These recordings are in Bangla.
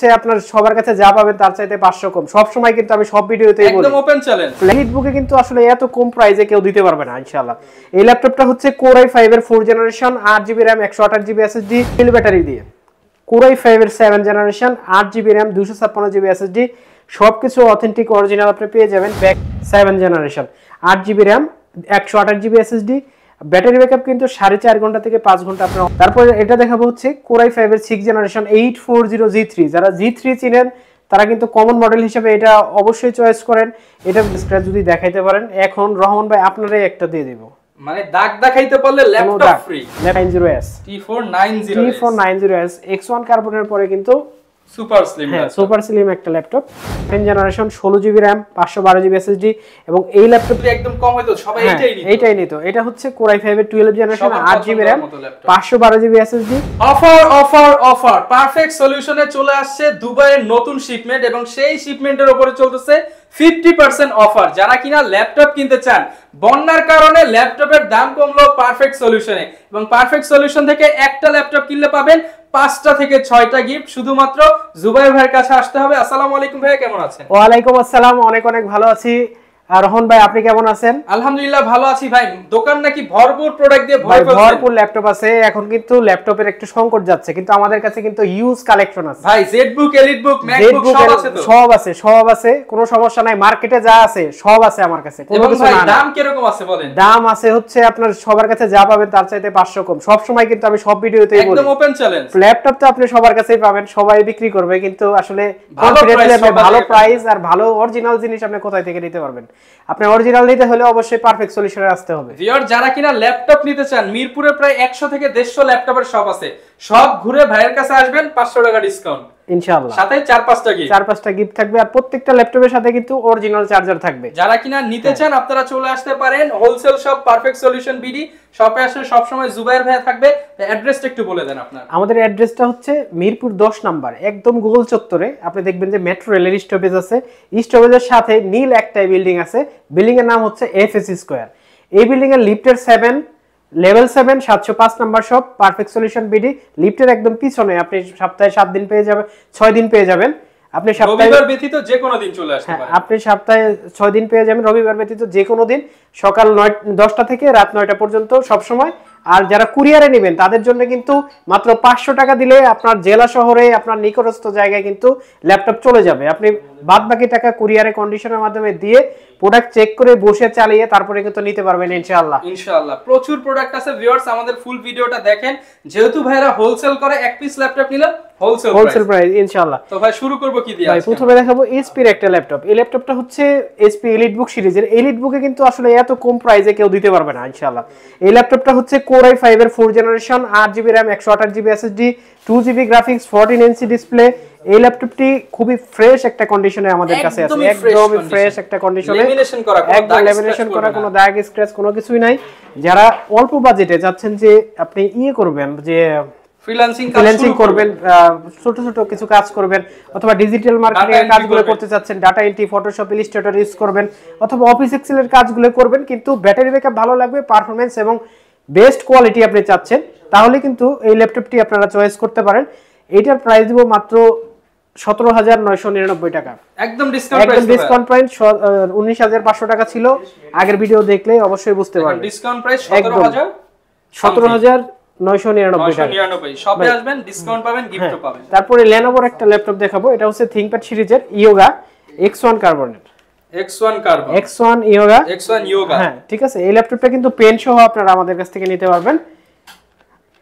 হচ্ছে আপনার সবার কাছে যা পাবেন তার চাইতে পাঁচশো কম সব সময় কিন্তু আমি সব ভিডিওতে একদম ওপেন চ্যালেঞ্জ বুকে কিন্তু আসলে এত কম প্রাইসে কেউ দিতে পারবে না ইনশাআল্লাহ এই ল্যাপটপটা হচ্ছে কোর আই ফাইভের ফোর জেনারেশন আট জিবি র্যাম একশো আঠাশ জিবি এসএসডি এল ব্যাটারি দিয়ে কোর আই ফাইভের সেভেন জেনারেশন আট জিবি র্যাম দুশো ছাপ্পান্ন জিবি এসএসডি সব কিছু অথেন্টিক অরিজিনাল আপনি পেয়ে যাবেন ব্যাক সেভেন জেনারেশন আট জিবি র্যাম একশো আঠাশ জিবি এসএসডি ব্যাটারি ব্যাকআপ কিন্তু সাড়ে চার ঘন্টা থেকে পাঁচ ঘন্টা আপনার তারপরে এটা দেখাবো হচ্ছে কোরাই ফাইভের six generation eight four zero G three যারা জি থ্রি চিনেন তারা কিন্তু কমন মডেল হিসেবে এটা অবশ্যই চয়েস করেন এটা স্ক্র্যাচ যদি দেখাইতে পারেন এখন রহমান ভাই আপনারাই একটা দিয়ে দেবো মানে দাগ দেখাইতে পারলে laptop free 90s T490s T490s X1 কার্বনের পরে কিন্তু সুপার স্লিম হ্যাঁ সুপার স্লিম একটা ল্যাপটপ টেন জেনারেশন ষোলো জিবি র্যাম পাঁচশো বারো জিবি এসএসডি এবং এই ল্যাপটপটি একদম কম হয়তো সবাই হ্যাঁ, নিত এটা হচ্ছে কোরাই ফাইভের টুয়েলভ জেনারেশন আট জিবি র্যাম পাঁচশো বারো GB SSD offer offer offer perfect সলিউশনে চলে আসছে দুবাইয়ের নতুন শিপমেন্ট এবং সেই শিপমেন্টের ওপরে চলতেছে ফিফটি পার্সেন্ট অফার যারা কিনা ল্যাপটপ কিনতে চান বন্যার কারণে ল্যাপটপের দাম কমলো পারফেক্ট সলিউশনে এবং পারফেক্ট সলিউশন থেকে একটা ল্যাপটপ কিনলে পাবেন পাঁচটা থেকে ছয়টা গিফট শুধুমাত্র জুবাই ভাইয়ের কাছে আসতে হবে আসসালামু আলাইকুম ভাইয়া কেমন আছেন ওয়ালাইকুম আসসালাম অনেক অনেক ভালো আছি রহন ভাই আপনি কেমন আছেন আলহামদুলিল্লাহ ভালো আছি ভাই দোকান নাকি ভরপুর প্রোডাক্ট দিয়ে ভরপুর ল্যাপটপ আছে এখন কিন্তু ল্যাপটপের একটু সংকট যাচ্ছে কিন্তু আমাদের কাছে কিন্তু ইউজ কালেকশন আছে ভাই জেডবুক এলিটবুক ম্যাকবুক সব আছে তো সব আছে সব আছে কোনো সমস্যা নাই মার্কেটে যা আছে সব আছে আমার কাছে কোনো কিছু না দাম কি রকম আছে বলেন দাম আছে হচ্ছে আপনার সবার কাছে যা পাবেন তার চাইতে 500 কম সব সময় কিন্তু আমি সব ভিডিওতেই বলি একদম ওপেন চ্যালেঞ্জ ল্যাপটপ তো আপনি সবার কাছেই পাবেন সবাই বিক্রি করবে কিন্তু আসলে ভালো প্রাইস আর ভালো অরিজিনাল জিনিস আপনি কোথায় থেকে নিতে পারবেন আপনার অরিজিনাল নিতে হলে অবশ্যই পারফেক্ট সলিউশনে আসতে হবে ভিউয়ার যারা কিনা ল্যাপটপ নিতে চান মিরপুরে প্রায় 100 থেকে 150 ল্যাপটপের শপ আছে সব ঘুরে ভাইয়ের কাছে আসবেন 500 টাকা ডিসকাউন্ট একটু বলে দেন আপনার আমাদের হচ্ছে মিরপুর দশ নাম্বার একদম গোল চত্বরে আপনি দেখবেন যে মেট্রো রেলের স্টপেজ আছে স্টপেজের সাথে নীল একটাই বিল্ডিং আছে বিল্ডিং এর নাম হচ্ছে এফ এস স্কোয়ার এই বিল্ডিং এর লিফ্টের সেভেন লেভেল সেভেন সাতশো পাঁচ number shop perfect solution BD লিফটের একদম পিছনে আপনি সপ্তাহে সাত দিন পেয়ে যাবেন ছয় দিন পেয়ে যাবেন আপনি সপ্তাহে ব্যতীত যে কোনো দিন চলে আসতে হ্যাঁ, পারেন আপনি সপ্তাহে ছয় দিন পেয়ে যাবেন রবিবার ব্যতীত যে কোনো দিন সকাল নয় দশটা থেকে রাত নয়টা পর্যন্ত সব সময় আর যারা কুরিয়ারে নেবেন তাদের জন্য কিন্তু মাত্র পাঁচশো টাকা দিলে আপনার জেলা শহরে আপনার নিকটস্থ জায়গায় কিন্তু ল্যাপটপ চলে যাবে আপনি বাদ বাকি টাকা কুরিয়ারে কন্ডিশনের মাধ্যমে দিয়ে প্রোডাক্ট চেক করে বসে চালিয়ে তারপরে কিন্তু নিতে পারবেন ইনশাআল্লাহ ইনশাআল্লাহ প্রচুর প্রোডাক্ট আছে ভিউয়ার্স আমাদের ফুল ভিডিওটা দেখেন যেহেতু ভাইরা হোলসেল করে এক পিস ল্যাপটপ নিলে হোলসেল হোলসেল প্রাইস ইনশাআল্লাহ তো ভাই শুরু করব কি দিয়ে ভাই প্রথমে দেখাবো এর একটা ল্যাপটপ এই ল্যাপটপটা হচ্ছে এসপি এলিট বুক সিরিজের এলিট বুকে কিন্তু আসলে এত কম প্রাইসে কেউ দিতে পারবে না ইনশাআল্লাহ এই ল্যাপটপটা হচ্ছে কোর i5 এর 4 generation 8GB RAM 128GB SSD 2GB GB graphics 14 inch display এই ল্যাপটপটি খুবই ফ্রেশ একটা কন্ডিশনে আমাদের কাছে আছে একদমই ফ্রেশ একটা কন্ডিশনে ল্যামিনেশন করা করা কোনো দাগ স্ক্র্যাচ কোনো কিছুই নাই যারা অল্প বাজেটে যাচ্ছেন যে আপনি ইয়ে করবেন যে ফ্রিল্যান্সিং ফ্রিল্যান্সিং করবেন ছোট ছোট কিছু কাজ করবেন অথবা ডিজিটাল মার্কেটিং এর কাজগুলো করতে এন্ট্রি ফটোশপ ইলাস্ট্রেটর ইউজ করবেন অথবা অফিস এক্সেল এর কাজগুলো করবেন কিন্তু ব্যাটারি ব্যাকআপ ভালো লাগবে পারফরম্যান্স এবং বেস্ট কোয়ালিটি আপনি চাচ্ছেন তাহলে কিন্তু এই ল্যাপটপটি আপনারা চয়েস করতে পারেন এইটার প্রাইস দিব মাত্র হ্যাঁ। তারপরে লেনোভোর একটা ল্যাপটপ দেখাবো এটা হচ্ছে থিংকপ্যাড সিরিজের ইয়োগা এক্স ওয়ান কার্বনেট এক্স কার্বন ইয়োগা ইয়োগা হ্যাঁ ঠিক আছে এই ল্যাপটপটা কিন্তু পেন সহ আপনারা আমাদের কাছ থেকে নিতে পারবেন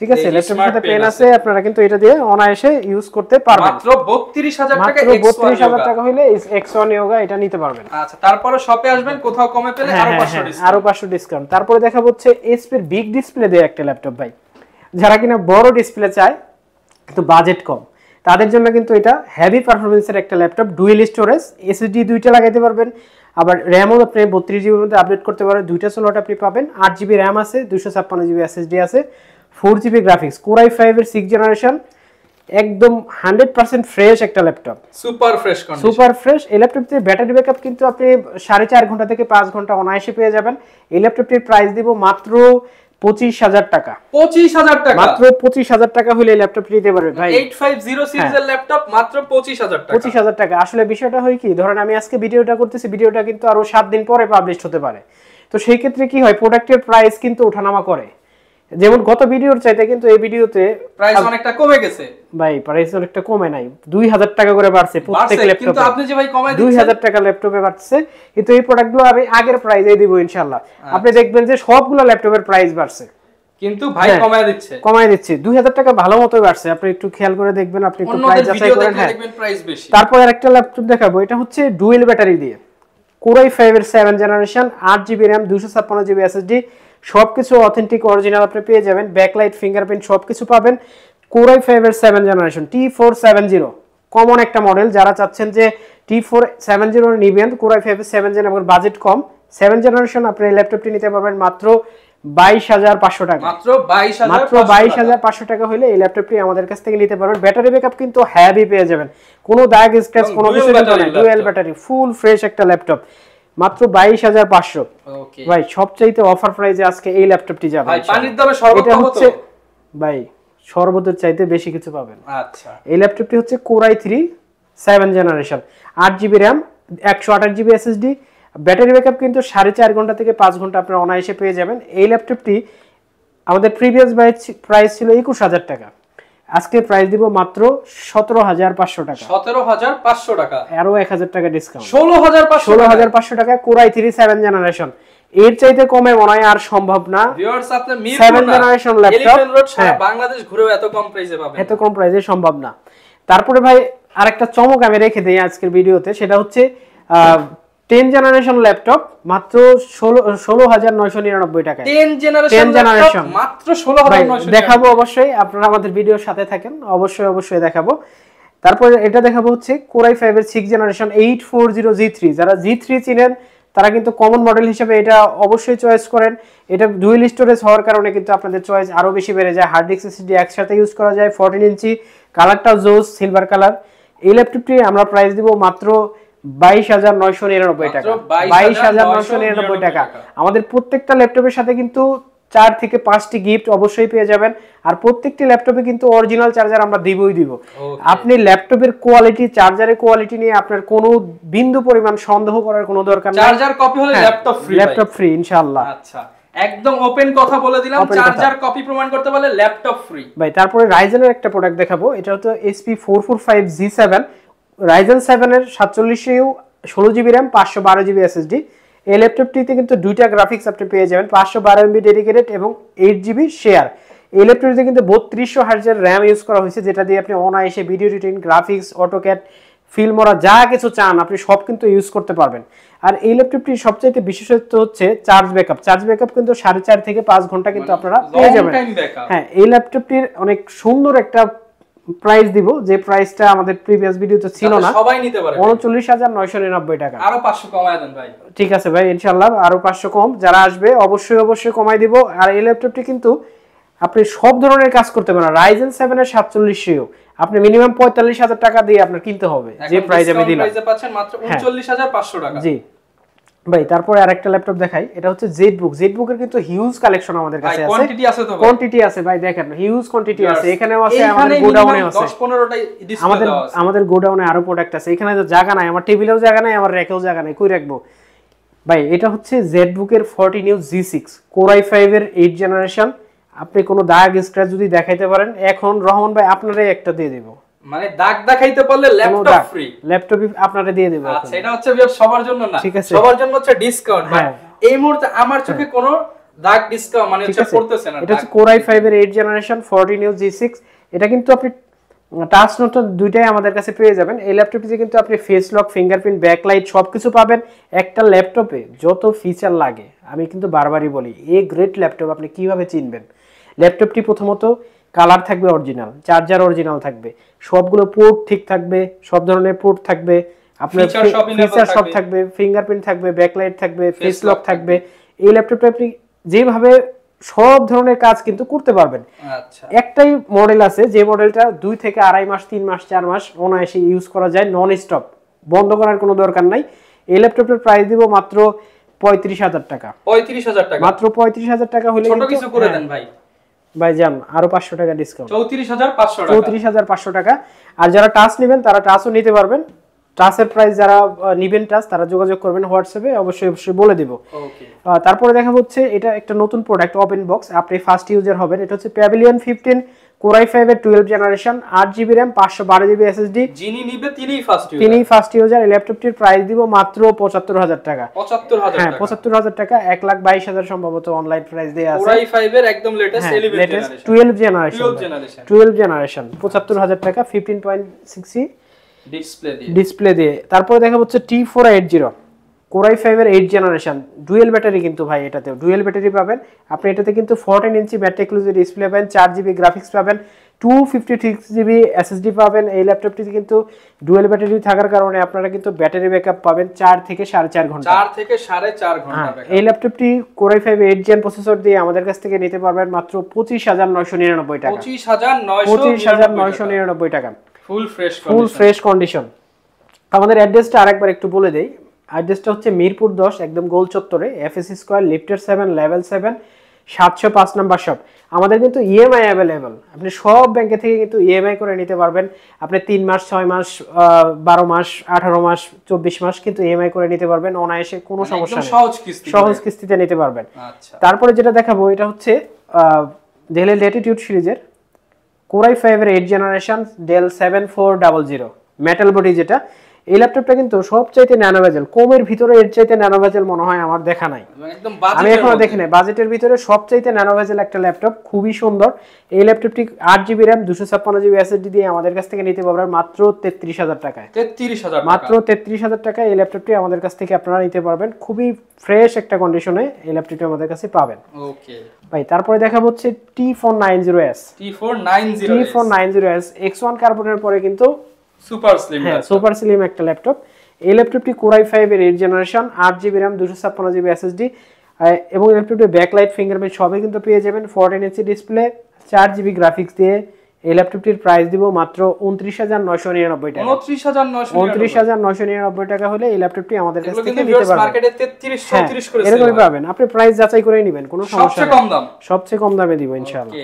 ঠিক আছে ল্যাপটপের সাথে পেন আছে আপনারা কিন্তু এটা দিয়ে অনায়েশে ইউজ করতে পারবেন মাত্র 32000 টাকা মাত্র 32000 টাকা হইলে এক্স ওয়ান ইয়োগা এটা নিতে পারবেন আচ্ছা তারপরে শপে আসবেন কোথাও কমে পেলে হ্যাঁ, আরো 500 হ্যাঁ, ডিসকাউন্ট হ্যাঁ, আরো 500 ডিসকাউন্ট তারপরে দেখা হচ্ছে এসপি এর বিগ ডিসপ্লে দিয়ে একটা ল্যাপটপ ভাই যারা কিনা বড় ডিসপ্লে চায় কিন্তু বাজেট কম তাদের জন্য কিন্তু এটা হেভি পারফরমেন্সের একটা ল্যাপটপ ডুয়েল স্টোরেজ এসএসডি দুইটা লাগাইতে পারবেন আবার র্যামও আপনি বত্রিশ জিবির মধ্যে আপডেট করতে পারেন দুইটা স্লট আপনি পাবেন আট জিবি র্যাম আছে দুশো ছাপ্পান্ন জিবি এসএসডি আছে ফোর জিবি গ্রাফিক্স কোরাই ফাইভের সিক্স জেনারেশন একদম হান্ড্রেড পার্সেন্ট ফ্রেশ একটা laptop super fresh super fresh এই ল্যাপটপটির ব্যাটারি ব্যাকআপ কিন্তু আপনি সাড়ে চার ঘন্টা থেকে পাঁচ ঘন্টা অনায়াসে পেয়ে যাবেন এই ল্যাপটপটির প্রাইস দিব মাত্র পঁচিশ হাজার টাকা পঁচিশ হাজার টাকা মাত্র পঁচিশ হাজার টাকা হলে ল্যাপটপ নিতে পারবে ভাই এইট ফাইভ জিরো ল্যাপটপ মাত্র পঁচিশ হাজার টাকা পঁচিশ হাজার টাকা আসলে বিষয়টা হয় কি ধরেন আমি আজকে ভিডিওটা করতেছি ভিডিওটা কিন্তু আরো সাত দিন পরে পাবলিশ হতে পারে তো সেই ক্ষেত্রে কি হয় প্রোডাক্টের প্রাইস কিন্তু ওঠানামা করে যেমন গত ভিডিওর চাইতে কিন্তু এই ভিডিওতে প্রাইস অনেকটা কমে গেছে ভাই প্রাইস অনেকটা কমে নাই 2000 টাকা করে বাড়ছে প্রত্যেক ল্যাপটপে কিন্তু আপনি যে ভাই কমাই দিচ্ছেন 2000 টাকা ল্যাপটপে বাড়ছে কিন্তু এই প্রোডাক্টগুলো আমি আগের প্রাইসেই দেব ইনশাআল্লাহ আচ্ছা। আপনি দেখবেন যে সবগুলো ল্যাপটপের প্রাইস বাড়ছে কিন্তু ভাই হ্যাঁ, কমায় দিচ্ছে কমায় দিচ্ছে 2000 টাকা ভালো মতো বাড়ছে আপনি একটু খেয়াল করে দেখবেন আপনি একটু প্রাইস যাচাই করে হ্যাঁ। দেখবেন প্রাইস বেশি তারপর আরেকটা ল্যাপটপ দেখাবো এটা হচ্ছে ডুয়েল ব্যাটারি দিয়ে কোরাই 5 এর 7 generation 8 GB RAM 256 GB SSD সব কিছু অথেন্টিক অরিজিনাল আপনি পেয়ে যাবেন ব্যাকলাইট ফিঙ্গারপ্রিন্ট সব কিছু পাবেন কোরাই ফাইভের seven generation T four common একটা মডেল যারা চাচ্ছেন যে টি ফোর সেভেন জিরো নেবেন কোরাই ফাইভের সেভেন জেন বাজেট কম সেভেন জেনারেশন আপনি এই ল্যাপটপটি নিতে পারবেন মাত্র বাইশ হাজার পাঁচশো টাকা মাত্র বাইশ হাজার পাঁচশো টাকা হলে এই ল্যাপটপটি আমাদের কাছ থেকে নিতে পারবেন ব্যাটারি ব্যাকআপ কিন্তু হ্যাভি পেয়ে যাবেন কোনো দায়ক স্ক্র্যাচ কোনো কিছু ব্যাটারি ফুল ফ্রেশ একটা ল্যাপটপ মাত্র বাইশ হাজার পাঁচশো ভাই সবচাইতে অফার প্রাইজে আজকে এই ল্যাপটপটি যাবে এটা হচ্ছে ভাই সর্বদের চাইতে বেশি কিছু পাবেন আচ্ছা এই ল্যাপটপটি হচ্ছে কোরাই থ্রি সেভেন জেনারেশন আট জিবি র্যাম একশো আঠাশ জিবি এসএসডি ব্যাটারি ব্যাকআপ কিন্তু সাড়ে চার ঘন্টা থেকে পাঁচ ঘন্টা আপনারা অনায়াসে পেয়ে যাবেন এই ল্যাপটপটি আমাদের প্রিভিয়াস প্রাইস ছিল একুশ হাজার টাকা আজকে প্রাইস দিব মাত্র সতেরো হাজার পাঁচশো টাকা সতেরো হাজার পাঁচশো টাকা আরো এক হাজার টাকা ডিসকাউন্ট ষোলো হাজার ষোলো হাজার পাঁচশো টাকা কোরাই থ্রি সেভেন জেনারেশন এর চাইতে কমে মনে হয় আর সম্ভব না হ্যাঁ। এত কম প্রাইসে এত কম প্রাইসে সম্ভব না তারপরে ভাই আরেকটা চমক আমি রেখে দিই আজকের ভিডিওতে সেটা হচ্ছে 10 জেনারেশন ল্যাপটপ মাত্র 16999 ষোলো হাজার নয়শো নিরানব্বই টাকা টেন জেনারেশন জেনারেশন মাত্র 16999 দেখাবো অবশ্যই আপনারা আমাদের ভিডিওর সাথে থাকেন অবশ্যই অবশ্যই দেখাবো তারপর এটা দেখাবো হচ্ছে Core i5 এর 6 জেনারেশন এইট যারা জি চিনেন তারা কিন্তু কমন মডেল হিসেবে এটা অবশ্যই চয়েস করেন এটা ডুয়েল স্টোরেজ হওয়ার কারণে কিন্তু আপনাদের চয়েস আরো বেশি বেড়ে যায় হার্ড ডিস্ক এসএসডি একসাথে ইউজ করা যায় 14 ইঞ্চি কালারটাও জোস সিলভার কালার এই ল্যাপটপটি আমরা প্রাইস দিব মাত্র টাকা আমাদের প্রত্যেকটা ল্যাপটপের সাথে কিন্তু চার থেকে পাঁচটি গিফট অবশ্যই পেয়ে যাবেন আর প্রত্যেকটি ল্যাপটপে কিন্তু অরিজিনাল চার্জার আমরা দিবই দিব আপনি ল্যাপটপের কোয়ালিটি চার্জারের কোয়ালিটি নিয়ে আপনার কোন বিন্দু পরিমাণ সন্দেহ করার কোনো দরকার নেই চার্জার কপি হলে ল্যাপটপ ফ্রি ল্যাপটপ ফ্রি ইনশাআল্লাহ আচ্ছা একদম ওপেন কথা বলে দিলাম চার্জার কপি প্রমাণ করতে পারলে ল্যাপটপ ফ্রি ভাই তারপরে রাইজেনের একটা প্রোডাক্ট দেখাবো এটা হচ্ছে HP445G7 রাইজেন সেভেনের সাতচল্লিশ ষোলো জিবি র্যাম পাঁচশো বারো জিবি এসএসডি এই ল্যাপটপটিতে কিন্তু দুইটা গ্রাফিক্স আপনি পেয়ে যাবেন পাঁচশো বারো এমবি ডেডিকেটেড এবং এইট জিবি শেয়ার এই ল্যাপটপটিতে কিন্তু বত্রিশশো হার্জের র্যাম ইউজ করা হয়েছে যেটা দিয়ে আপনি অনায়াসে ভিডিও এডিটিং গ্রাফিক্স অটোক্যাট ওরা যা কিছু চান আপনি সব কিন্তু ইউজ করতে পারবেন আর এই ল্যাপটপটি সবচাইতে বিশেষত্ব হচ্ছে চার্জ ব্যাকআপ চার্জ ব্যাকআপ কিন্তু সাড়ে চার থেকে পাঁচ ঘন্টা কিন্তু মানে আপনারা পেয়ে যাবেন হ্যাঁ এই ল্যাপটপটির অনেক সুন্দর একটা প্রাইস দিব যে প্রাইসটা আমাদের প্রিভিয়াস ভিডিওতে ছিল না সবাই নিতে পারে 39990 টাকা আরো 500 কমায় দেন ভাই ঠিক আছে ভাই ইনশাআল্লাহ আরো 500 কম যারা আসবে অবশ্যই অবশ্যই কমাই দিব আর এই ল্যাপটপটি কিন্তু আপনি সব ধরনের কাজ করতে পারেন রাইজেন 7 এর 4700 আপনি মিনিমাম 45000 টাকা দিয়ে আপনার কিনতে হবে যে প্রাইস আমি দিলাম প্রাইসে পাচ্ছেন মাত্র 39500 হ্যাঁ। টাকা জি ভাই তারপরে আরেকটা ল্যাপটপ দেখাই এটা হচ্ছে জেড বুক জেড বুকের কিন্তু হিউজ কালেকশন আমাদের কাছে আছে কোয়ান্টিটি আছে তো কোয়ান্টিটি আছে ভাই দেখেন হিউজ কোয়ান্টিটি আছে এখানেও আছে আমাদের গোডাউনে আছে 10 15টা আমাদের আমাদের গোডাউনে আরো প্রোডাক্ট আছে এখানে তো জায়গা নাই আমার টেবিলেও জায়গা নাই আমার র্যাকেও জায়গা নাই কই রাখবো ভাই এটা হচ্ছে জেড বুকের 40 নিউ জি6 সিক্স কোরাই ফাইভ এর 8 জেনারেশন আপনি কোনো দাগ স্ক্র্যাচ যদি দেখাইতে পারেন এখন রহমান ভাই আপনারই একটা দিয়ে দেব মানে দাগ দেখাইতে পারলে ল্যাপটপ ফ্রি ল্যাপটপ আপনারা দিয়ে আচ্ছা এটা হচ্ছে সবার জন্য না সবার জন্য হচ্ছে ডিসকাউন্ট হ্যাঁ। এই মুহূর্তে আমার চোখে হ্যাঁ। কোনো দাগ ডিসকাউন্ট মানে হচ্ছে পড়তেছে না এটা হচ্ছে কোর এর 8 জেনারেশন নিউ এটা কিন্তু আপনি টাচ নোট দুইটাই আমাদের কাছে পেয়ে যাবেন এই ল্যাপটপটিতে কিন্তু আপনি ফেস লক ফিঙ্গারপ্রিন্ট ব্যাকলাইট সব কিছু পাবেন একটা ল্যাপটপে যত ফিচার লাগে আমি কিন্তু বারবারই বলি এ গ্রেট ল্যাপটপ আপনি কিভাবে চিনবেন ল্যাপটপটি প্রথমত কালার থাকবে অরিজিনাল চার্জার অরিজিনাল থাকবে সবগুলো পোর্ট ঠিক থাকবে সব ধরনের পোর্ট থাকবে আপনার ফিচার সব থাকবে ফিঙ্গারপ্রিন্ট থাকবে ব্যাকলাইট থাকবে ফেস লক থাকবে এই ল্যাপটপটা আপনি যেভাবে সব ধরনের কাজ কিন্তু করতে পারবেন আচ্ছা একটাই মডেল আছে যে মডেলটা দুই থেকে আড়াই মাস তিন মাস চার মাস অনায়াসে ইউজ করা যায় নন স্টপ বন্ধ করার কোনো দরকার নাই এই ল্যাপটপটার প্রাইস দিব মাত্র পঁয়ত্রিশ হাজার টাকা পঁয়ত্রিশ হাজার টাকা মাত্র পঁয়ত্রিশ হাজার টাকা হলে কিছু করে হ্যাঁ। দেন ভাই ভাইজান আরো পাঁচশো টাকা ডিসকাউন্ট চৌত্রিশ হাজার পাঁচশো টাকা আর যারা টাচ নেবেন তারা টাচও নিতে পারবেন টাচের প্রাইস যারা নিবেন টাচ তারা যোগাযোগ করবেন হোয়াটসঅ্যাপে অবশ্যই অবশ্যই বলে দেবো তারপরে দেখা হচ্ছে এটা একটা নতুন প্রোডাক্ট ওপেন বক্স আপনি ফার্স্ট ইউজার হবেন এটা হচ্ছে প্যাভিলিয়ন ফিফটিন কোরাই ফাইভের টুয়েলভ জেনারেশন আট জিবি র্যাম পাঁচশো বারো জিবি এসএসডি যিনি নিবে তিনি ফার্স্ট তিনি ফার্স্ট ইউজার এই ল্যাপটপটির প্রাইস দিব মাত্র পঁচাত্তর হাজার টাকা পঁচাত্তর হ্যাঁ পঁচাত্তর হাজার টাকা এক লাখ বাইশ হাজার সম্ভবত অনলাইন প্রাইস দিয়ে আছে কোরাই ফাইভ একদম latest latest twelve generation twelve generation পঁচাত্তর হাজার টাকা ফিফটিন পয়েন্ট সিক্সি ডিসপ্লে দিয়ে তারপরে দেখা হচ্ছে T four eight zero core i ফাইভের এইট জেনারেশন ডুয়েল ব্যাটারি কিন্তু ভাই এটাতেও ডুয়েল ব্যাটারি পাবেন আপনি এটাতে কিন্তু ফোরটিন ইঞ্চি ব্যাটারি ক্লুজের ডিসপ্লে পাবেন চার জিবি গ্রাফিক্স পাবেন two fifty six GB SSD পাবেন এই ল্যাপটপটিতে কিন্তু ডুয়েল ব্যাটারি থাকার কারণে আপনারা কিন্তু ব্যাটারি ব্যাকআপ পাবেন চার থেকে সাড়ে চার ঘন্টা চার থেকে সাড়ে চার ঘন্টা হ্যাঁ, এই ল্যাপটপটি core i five eight gen processor দিয়ে আমাদের কাছ থেকে নিতে পারবেন মাত্র পঁচিশ হাজার নয়শো নিরানব্বই টাকা পঁচিশ হাজার নয়শো নিরানব্বই টাকা full fresh full fresh condition আমাদের অ্যাড্রেসটা আরেকবার একটু বলে দেয় অ্যাড্রেসটা হচ্ছে মিরপুর দশ একদম গোল চত্বরে এফএস স্কোয়ার লিফটার সেভেন লেভেল সেভেন সাতশো পাঁচ নাম্বার শপ আমাদের কিন্তু ইএমআই e অ্যাভেলেবেল আপনি সব ব্যাংকে থেকে কিন্তু ইএমআই e করে নিতে পারবেন আপনি তিন মাস ছয় মাস বারো মাস আঠারো মাস চব্বিশ মাস কিন্তু ইএমআই e করে নিতে পারবেন অনায়াসে কোনো মানে সমস্যা সহজ কিস্তি সহজ কিস্তিতে নিতে পারবেন আচ্ছা। তারপরে যেটা দেখাবো এটা হচ্ছে ডেলের ল্যাটিটিউড সিরিজের কোরাই ফাইভের eight generation Dell seven four double zero metal body যেটা এই ল্যাপটপটা কিন্তু সবচাইতে ন্যানো ভেজেল কমের ভিতরে এর চাইতে ন্যানোভেজাল মনে হয় আমার দেখা নাই মানে আমি এখনো দেখি নাই বাজেটের ভিতরে সবচাইতে ন্যানো ভেজেল একটা ল্যাপটপ খুবই সুন্দর এই ল্যাপটপটি আট জিবি র্যাম দুশো ছাপ্পান্ন জিবি এসএসডি দিয়ে আমাদের কাছ থেকে নিতে পারবেন মাত্র তেত্রিশ হাজার টাকায় তেত্রিশ হাজার মাত্র তেত্রিশ হাজার টাকায় এই ল্যাপটপটি আমাদের কাছ থেকে আপনারা নিতে পারবেন খুবই ফ্রেশ একটা কন্ডিশনে এই ল্যাপটপটি আমাদের কাছে পাবেন ওকে ভাই তারপরে দেখা হচ্ছে T four nine zero S T four nine zero T four nine zero S X one কার্বনের পরে কিন্তু সুপার স্লিম হ্যাঁ সুপার স্লিম একটা ল্যাপটপ এই ল্যাপটপটি কোরাই ফাইভ এর এইট জেনারেশন আট জিবি র্যাম দুশো ছাপ্পান্ন জিবি এসএসডি এবং ল্যাপটপটি ব্যাকলাইট ফিঙ্গারপ্রিন্ট সবই কিন্তু পেয়ে যাবেন ফোরটিন ইঞ্চি ডিসপ্লে চার জিবি গ্রাফিক্স দিয়ে এই ল্যাপটপটির প্রাইস দিব মাত্র উনত্রিশ হাজার নয়শো নিরানব্বই টাকা উনত্রিশ হাজার নয়শো নিরানব্বই টাকা হলে এই ল্যাপটপটি আমাদের কাছ থেকে নিতে পারবেন হ্যাঁ, এরকমই পাবেন আপনি প্রাইস যাচাই করে নেবেন কোনো সমস্যা সবচেয়ে কম দামে দিব ইনশাআল্লাহ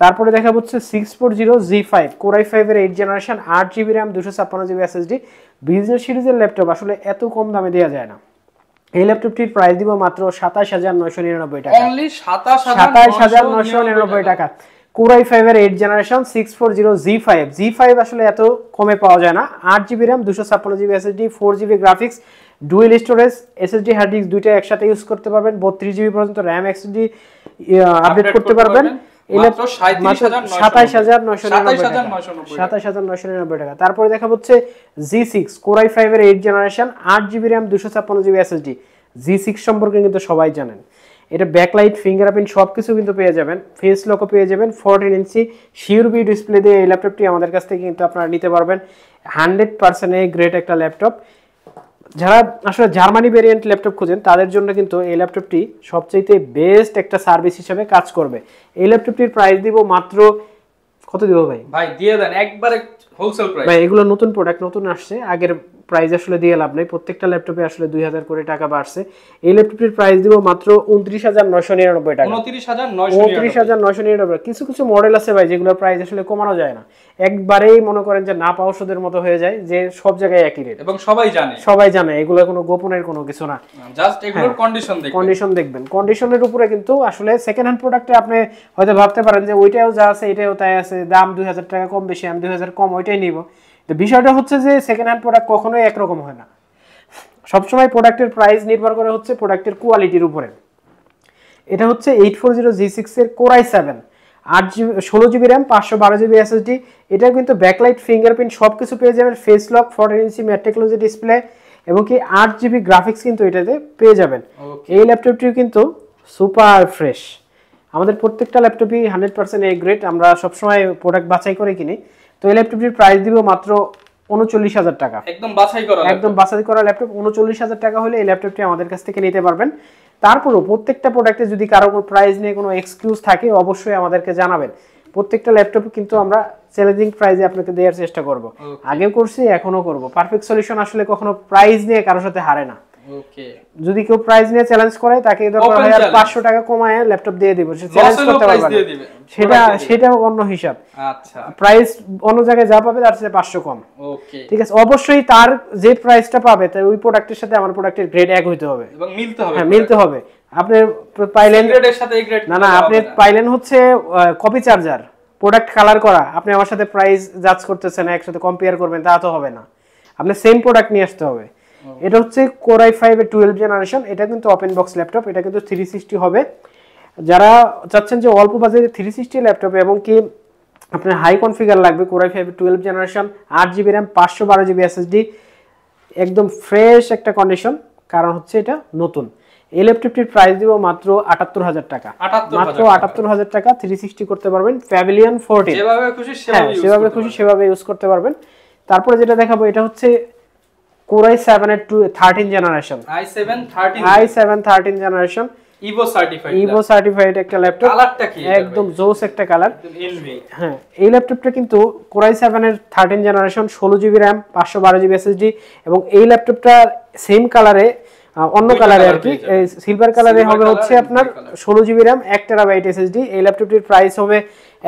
তারপরে দেখা হচ্ছে six four zero G five core i ফাইভের এইট জেনারেশন আট জিবি র্যাম দুশো ছাপ্পান্ন জিবি এসএসডি বিজনেস সিরিজের ল্যাপটপ আসলে এত কম দামে দেওয়া যায় না এই ল্যাপটপটির প্রাইস দিব মাত্র সাতাশ হাজার নয়শো নিরানব্বই টাকা সাতাশ হাজার নয়শো নিরানব্বই টাকা কোরাই ফাইভের eight generation six four zero G five G five আসলে এত কমে পাওয়া যায় না আট জিবি র্যাম দুশো ছাপ্পান্ন GB SSD four GB graphics dual storage SSD hard disk দুইটা একসাথে ইউজ করতে পারবেন বত্রিশ জিবি পর্যন্ত র্যাম এক্সএসডি আপডেট করতে পারবেন তারপরে দেখা হচ্ছে জি সিক্স ফাইভ এর এইট জেনারেশন আট জিবি র্যাম দুশো ছাপ্পান্ন জিবি জি সিক্স সম্পর্কে কিন্তু সবাই জানেন এটা ব্যাকলাইট ফিঙ্গারপ্রিন্ট সব কিছু কিন্তু পেয়ে যাবেন ফেস লকও পেয়ে যাবেন ফোরটিন ইঞ্চি শিওরবি ডিসপ্লে দিয়ে এই ল্যাপটপটি আমাদের কাছ থেকে কিন্তু আপনারা নিতে পারবেন হান্ড্রেড গ্রেট একটা ল্যাপটপ যারা আসলে জার্মানি ভেরিয়েন্ট ল্যাপটপ খুঁজেন তাদের জন্য কিন্তু এই ল্যাপটপটি সবচেয়ে বেস্ট একটা সার্ভিস হিসেবে কাজ করবে এই ল্যাপটপটির প্রাইস দিব মাত্র কত দিব ভাই ভাই দিয়ে দেন একবারে এগুলো নতুন প্রোডাক্ট নতুন আসছে আগের প্রাইস আসলে দিয়ে লাভ নাই প্রত্যেকটা ল্যাপটপে আসলে দুই হাজার করে টাকা বাড়ছে এই প্রাইস দিব মাত্র উনত্রিশ হাজার নয়শো নিরানব্বই টাকা উনত্রিশ হাজার নয়শো নিরানব্বই কিছু কিছু মডেল আছে ভাই যেগুলোর প্রাইস আসলে কমানো যায় না একবারেই মনে করেন যে না ওষুধের মতো হয়ে যায় যে সব জায়গায় একই রেট এবং সবাই জানে সবাই জানে এগুলো কোনো গোপনের কোনো কিছু না জাস্ট এগুলোর কন্ডিশন হ্যাঁ, দেখবেন কন্ডিশন দেখবেন কন্ডিশনের উপরে কিন্তু আসলে সেকেন্ড হ্যান্ড প্রোডাক্টে আপনি হয়তো ভাবতে পারেন যে ওইটাও যা আছে এটাও তাই আছে দাম দুই হাজার টাকা কম বেশি আমি দুই হাজার কম ওইটাই নিব তো বিষয়টা হচ্ছে যে সেকেন্ড হ্যান্ড প্রোডাক্ট কখনোই একরকম হয় না সবসময় প্রোডাক্টের প্রাইস নির্ভর করে হচ্ছে প্রোডাক্টের কোয়ালিটির উপরে এটা হচ্ছে এইট ফোর জিরো জি সিক্সের কোরাই সেভেন আট জিবি ষোলো জিবি র্যাম পাঁচশো বারো জিবি এসএসডি এটা কিন্তু ব্যাকলাইট ফিঙ্গারপ্রিন্ট সব কিছু পেয়ে যাবেন face lock fourteen inch matte display এবং কি আট জিবি গ্রাফিক্স কিন্তু এটাতে পেয়ে যাবেন এই ল্যাপটপটিও কিন্তু সুপার ফ্রেশ আমাদের প্রত্যেকটা ল্যাপটপই হান্ড্রেড পার্সেন্ট এ গ্রেড আমরা সবসময় প্রোডাক্ট বাছাই করে কিনি তো এই ল্যাপটপটির প্রাইস দিব মাত্র উনচল্লিশ হাজার টাকা একদম বাছাই করা একদম বাছাই করা ল্যাপটপ উনচল্লিশ হাজার টাকা হলে এই ল্যাপটপটি আমাদের কাছ থেকে নিতে পারবেন তারপরও প্রত্যেকটা প্রোডাক্টে যদি কারো প্রাইস নিয়ে কোনো এক্সকিউজ থাকে অবশ্যই আমাদেরকে জানাবেন প্রত্যেকটা ল্যাপটপ কিন্তু আমরা চ্যালেঞ্জিং প্রাইজে আপনাকে দেওয়ার চেষ্টা করব আগেও করছি এখনও করব পারফেক্ট সলিউশন আসলে কখনো প্রাইস নিয়ে কারোর সাথে হারে না যদি কেউ প্রাইস নিয়ে চ্যালেঞ্জ করে তাকে দরকার হয় আর 500 টাকা কমায় ল্যাপটপ দিয়ে দিব সে চ্যালেঞ্জ করতে পারবে সেটা সেটা অন্য হিসাব আচ্ছা প্রাইস অন্য জায়গায় যা পাবে তার চেয়ে 500 কম ওকে ঠিক আছে অবশ্যই তার যে প্রাইসটা পাবে তাই ওই প্রোডাক্টের সাথে আমার প্রোডাক্টের গ্রেড এক হইতে হবে এবং মিলতে হবে হ্যাঁ মিলতে হবে আপনি পাইলেন গ্রেডের সাথে এই গ্রেড না না আপনি পাইলেন হচ্ছে কপি চার্জার প্রোডাক্ট কালার করা আপনি আমার সাথে প্রাইস জাজ করতেছেন একসাথে কম্পেয়ার করবেন তা তো হবে না আপনি সেম প্রোডাক্ট নিয়ে আসতে হবে এটা হচ্ছে কোরাই ফাইভ এর টুয়েলভ জেনারেশন এটা কিন্তু ওপেন বক্স ল্যাপটপ এটা কিন্তু থ্রি সিক্সটি হবে যারা চাচ্ছেন যে অল্প বাজেটে থ্রি সিক্সটি ল্যাপটপ এবং কি আপনার হাই কনফিগার লাগবে কোরাই ফাইভ টুয়েলভ জেনারেশন আট জিবি র্যাম পাঁচশো বারো জিবি এসএসডি একদম ফ্রেশ একটা কন্ডিশন কারণ হচ্ছে এটা নতুন এই ল্যাপটপটির প্রাইস দিব মাত্র আটাত্তর হাজার টাকা মাত্র আটাত্তর হাজার টাকা থ্রি সিক্সটি করতে পারবেন প্যাভিলিয়ন ফোরটিন হ্যাঁ সেভাবে খুশি সেভাবে ইউজ করতে পারবেন তারপরে যেটা দেখাবো এটা হচ্ছে কোরাই 7 এর 13 generation i7 13 i7 13 generation Evo একটা ল্যাপটপ কালারটা কি একদম জোস একটা কালার হ্যাঁ এই ল্যাপটপটা কিন্তু এর 13 জিবি RAM 512 SSD এবং এই ল্যাপটপটা সেম কালারে অন্য কালারে আর কি সিলভার কালারে হবে হচ্ছে আপনার ষোলো জিবি র্যাম এক এসএসডি এই ল্যাপটপটির প্রাইস হবে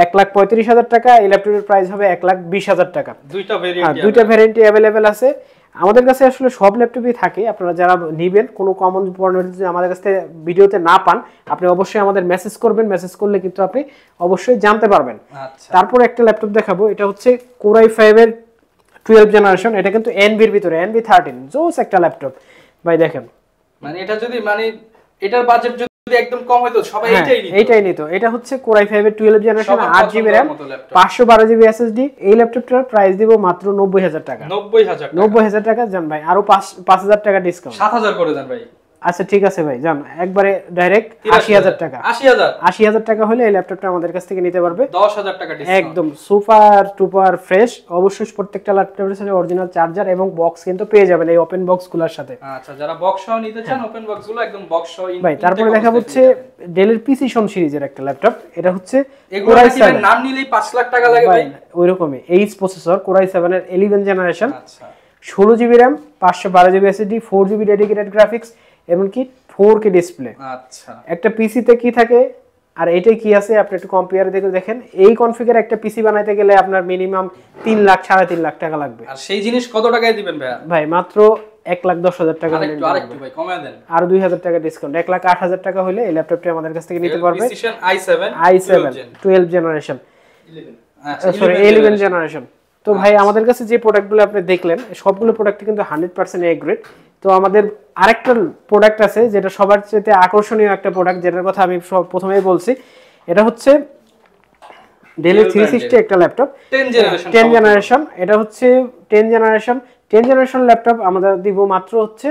এক লাখ পঁয়ত্রিশ হাজার টাকা এই ল্যাপটপের প্রাইস হবে এক লাখ বিশ হাজার টাকা দুইটা হ্যাঁ, দুইটা অ্যাভেলেবেল আছে আমাদের কাছে আসলে সব ল্যাপটপই থাকে আপনারা যারা নেবেন কোনো কমন পণ্যের যদি আমাদের কাছে ভিডিওতে না পান আপনি অবশ্যই আমাদের মেসেজ করবেন মেসেজ করলে কিন্তু আপনি অবশ্যই জানতে পারবেন আচ্ছা। তারপর একটা ল্যাপটপ দেখাবো এটা হচ্ছে কোরাই ফাইভের টুয়েলভ জেনারেশন এটা কিন্তু এনভির ভিতরে এনভি থার্টিন জোস একটা ল্যাপটপ ভাই দেখেন মানে এটা যদি মানে এটার বাজেট যদি একদম কম হয়তো সবাই হ্যাঁ, এটাই নিত এটাই নিত এটা হচ্ছে কোরাই 5 এর 12 generation 8 GB RAM 512 GB SSD এই ল্যাপটপটার প্রাইস দিব মাত্র নব্বই হাজার টাকা নব্বই হাজার টাকা 90000 টাকা জান ভাই আরো 5000 টাকা ডিসকাউন্ট 7000 করে দেন ভাই আচ্ছা ঠিক আছে ভাই যান একবারে ডাইরেক্ট আশি হাজার টাকা আশি হাজার টাকা হলে এই ল্যাপটপটা আমাদের কাছ থেকে নিতে পারবে দশ হাজার টাকা একদম সুপার টুপার ফ্রেশ অবশ্যই প্রত্যেকটা ল্যাপটপের সাথে অরিজিনাল চার্জার এবং বক্স কিন্তু পেয়ে যাবেন এই ওপেন বক্স বক্সগুলোর সাথে আচ্ছা যারা বক্স সহ নিতে চান ওপেন বক্স গুলো একদম বক্স সহ ভাই তারপরে দেখা হচ্ছে ডেলের পিসিশন সিরিজের একটা ল্যাপটপ এটা হচ্ছে কোরাই সেভেন নাম নিলেই পাঁচ লাখ টাকা লাগে ভাই ওইরকমই এইচ প্রসেসর কোরাই এর এলিভেন জেনারেশন আচ্ছা ষোলো জিবি র্যাম পাঁচশো বারো GB SSD four GB dedicated graphics এমনকি ফোর কে ডিসপ্লে আচ্ছা একটা পিসিতে কি থাকে আর এটাই কি আছে আপনি একটু কম্পেয়ার দেখে দেখেন এই কনফিগার একটা পিসি বানাইতে গেলে আপনার মিনিমাম তিন লাখ সাড়ে তিন লাখ টাকা লাগবে আর সেই জিনিস কত টাকায় দিবেন ভাই ভাই মাত্র এক লাখ দশ হাজার টাকা আর একটু ভাই দেন আর দুই হাজার টাকা ডিসকাউন্ট এক লাখ আট হাজার টাকা হলে এই ল্যাপটপটি আমাদের কাছ থেকে নিতে পারবে I seven I seven twelve generation sorry eleven generation তো ভাই আচ্ছা। আমাদের কাছে যে প্রোডাক্টগুলো আপনি দেখলেন সবগুলো প্রোডাক্ট কিন্তু হান্ড্রেড পার্সেন্ট এ গ্রেড তো আমাদের আরেকটা প্রোডাক্ট আছে যেটা সবার চেয়ে আকর্ষণীয় একটা প্রোডাক্ট যেটার কথা আমি প্রথমেই বলছি এটা হচ্ছে ডেলের থ্রি সিক্সটি একটা ল্যাপটপ টেন জেনারেশন এটা হচ্ছে ten generation ten generation laptop আমাদের দিব মাত্র হচ্ছে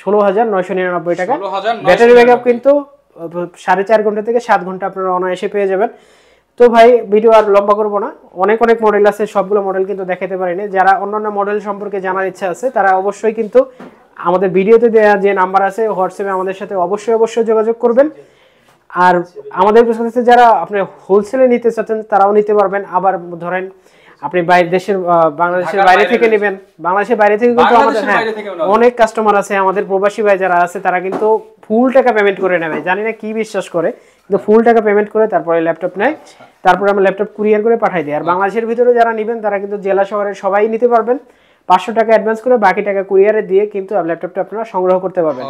ষোলো হাজার নয়শো নিরানব্বই টাকা ব্যাটারি ব্যাকআপ কিন্তু সাড়ে চার ঘন্টা থেকে সাত ঘন্টা আপনারা অনায়াসে পেয়ে যাবেন তো ভাই ভিডিও আর লম্বা করবো না অনেক অনেক মডেল আছে সবগুলো মডেল কিন্তু দেখাতে পারিনি যারা অন্যান্য মডেল সম্পর্কে জানার ইচ্ছা আছে তারা অবশ্যই কিন্তু আমাদের ভিডিওতে দেওয়া যে নাম্বার আছে হোয়াটসঅ্যাপে আমাদের সাথে অবশ্যই অবশ্যই যোগাযোগ করবেন আর আমাদের সাথে যারা আপনি হোলসেলে নিতে চাচ্ছেন তারাও নিতে পারবেন আবার ধরেন আপনি বাইরের দেশের বাংলাদেশের বাইরে থেকে নেবেন বাংলাদেশের বাইরে থেকে কিন্তু আমাদের হ্যাঁ অনেক কাস্টমার আছে আমাদের প্রবাসী ভাই যারা আছে তারা কিন্তু ফুল টাকা পেমেন্ট করে নেবে জানি না কি বিশ্বাস করে কিন্তু ফুল টাকা পেমেন্ট করে তারপরে ল্যাপটপ নেয় তারপরে আমরা ল্যাপটপ কুরিয়ার করে পাঠাই দিই আর বাংলাদেশের ভিতরে যারা নেবেন তারা কিন্তু জেলা শহরে সবাই নিতে পারবেন পাঁচশো টাকা অ্যাডভান্স করে বাকি টাকা কুরিয়ারে দিয়ে কিন্তু ল্যাপটপটা আপনারা সংগ্রহ করতে পারবেন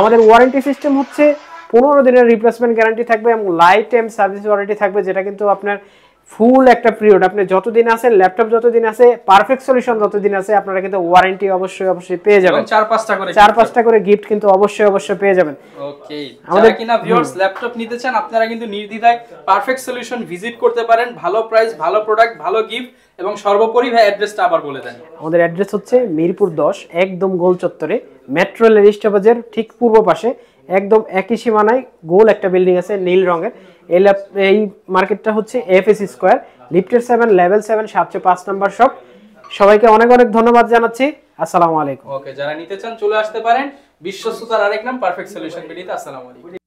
আমাদের ওয়ারেন্টি সিস্টেম হচ্ছে পনেরো দিনের রিপ্লেসমেন্ট গ্যারান্টি থাকবে এবং লাইফ টাইম সার্ভিস ওয়ারেন্টি থাকবে যেটা কিন্তু আপনার ফুল একটা পিরিয়ড আপনি যতদিন আছেন ল্যাপটপ যতদিন আছে পারফেক্ট সলিউশন যতদিন আছে আপনারা কিন্তু ওয়ারেন্টি অবশ্যই অবশ্যই পেয়ে যাবেন চার পাঁচটা করে চার পাঁচটা করে গিফট কিন্তু অবশ্যই অবশ্যই পেয়ে যাবেন ওকে আমাদের কিনা ভিউয়ার্স ল্যাপটপ নিতে চান আপনারা কিন্তু নির্দ্বিধায় পারফেক্ট সলিউশন ভিজিট করতে পারেন ভালো প্রাইস ভালো প্রোডাক্ট ভালো গিফট এবং সর্বোপরি ভাই অ্যাড্রেসটা আবার বলে দেন আমাদের অ্যাড্রেস হচ্ছে মিরপুর 10 একদম গোল চত্বরে মেট্রো রেল স্টেশন বাজার ঠিক পূর্ব পাশে একদম একই সীমানায় গোল একটা বিল্ডিং আছে নীল রঙের এই এই মার্কেটটা হচ্ছে এফ এস স্কোয়ার লিফটের সেভেন লেভেল সেভেন সাতশো পাঁচ নাম্বার শপ সবাইকে অনেক অনেক ধন্যবাদ জানাচ্ছি আসসালামু আলাইকুম ওকে যারা নিতে চান চলে আসতে পারেন বিশ্বস্ততার আরেক নাম পারফেক্ট সলিউশন বিডিতে আসসালামু আলাইকুম